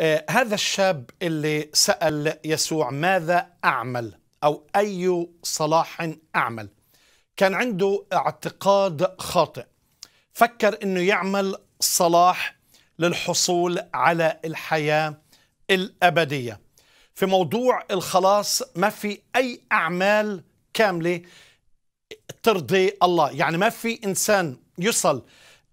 آه، هذا الشاب اللي سأل يسوع ماذا أعمل أو أي صلاح أعمل كان عنده اعتقاد خاطئ فكر أنه يعمل صلاح للحصول على الحياة الأبدية في موضوع الخلاص ما في أي أعمال كاملة ترضي الله يعني ما في إنسان يصل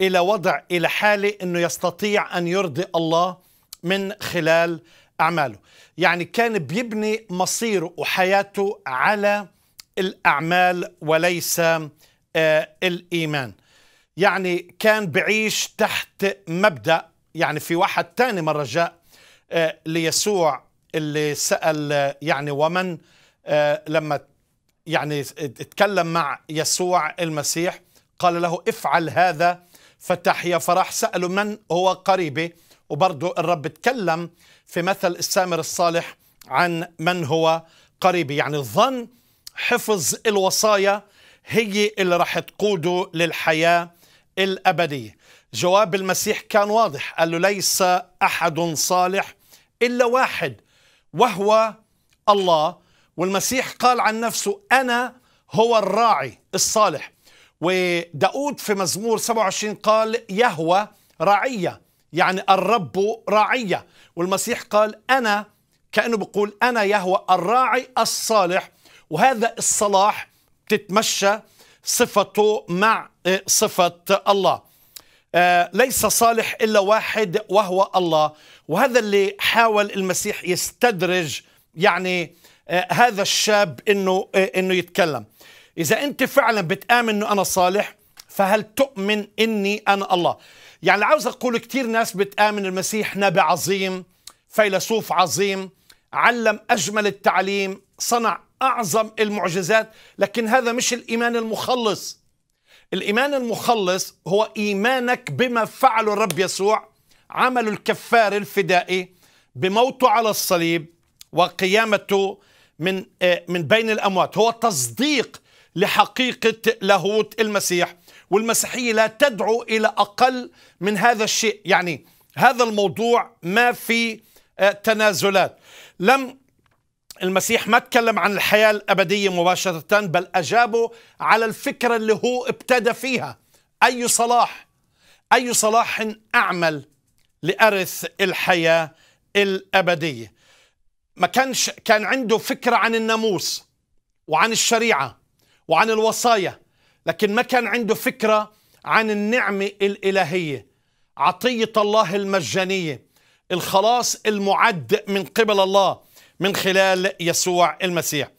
إلى وضع إلى حالة أنه يستطيع أن يرضي الله من خلال أعماله يعني كان بيبني مصيره وحياته على الأعمال وليس آه، الإيمان يعني كان بعيش تحت مبدأ يعني في واحد تاني مرة جاء آه، ليسوع اللي سأل يعني ومن آه، لما يعني اتكلم مع يسوع المسيح قال له افعل هذا فتحيا فراح سأله من هو قريبي وبرضه الرب تكلم في مثل السامر الصالح عن من هو قريبي يعني الظن حفظ الوصايا هي اللي راح تقوده للحياة الأبدية جواب المسيح كان واضح قال له ليس أحد صالح إلا واحد وهو الله والمسيح قال عن نفسه أنا هو الراعي الصالح وداود في مزمور 27 قال يهوى رعية يعني الرب راعية والمسيح قال أنا كأنه بقول أنا يهوى الراعي الصالح وهذا الصلاح تتمشى صفته مع آه، صفة الله آه، ليس صالح إلا واحد وهو الله وهذا اللي حاول المسيح يستدرج يعني آه، هذا الشاب انه انه يتكلم اذا انت فعلا بتامن انه انا صالح فهل تؤمن اني انا الله يعني عاوز اقول كثير ناس بتامن المسيح نبي عظيم فيلسوف عظيم علم اجمل التعليم صنع اعظم المعجزات لكن هذا مش الايمان المخلص الايمان المخلص هو ايمانك بما فعله الرب يسوع عمل الكفار الفدائي بموته على الصليب وقيامته من آه، من بين الاموات هو تصديق لحقيقه لاهوت المسيح والمسيحية لا تدعو إلى أقل من هذا الشيء يعني هذا الموضوع ما في آه، تنازلات لم المسيح ما تكلم عن الحياة الأبدية مباشرة بل أجابه على الفكرة اللي هو ابتدى فيها أي صلاح أي صلاح أعمل لأرث الحياة الأبدية ما كانش كان عنده فكرة عن الناموس وعن الشريعة وعن الوصايا لكن ما كان عنده فكرة عن النعمة الإلهية عطية الله المجانية الخلاص المعد من قبل الله من خلال يسوع المسيح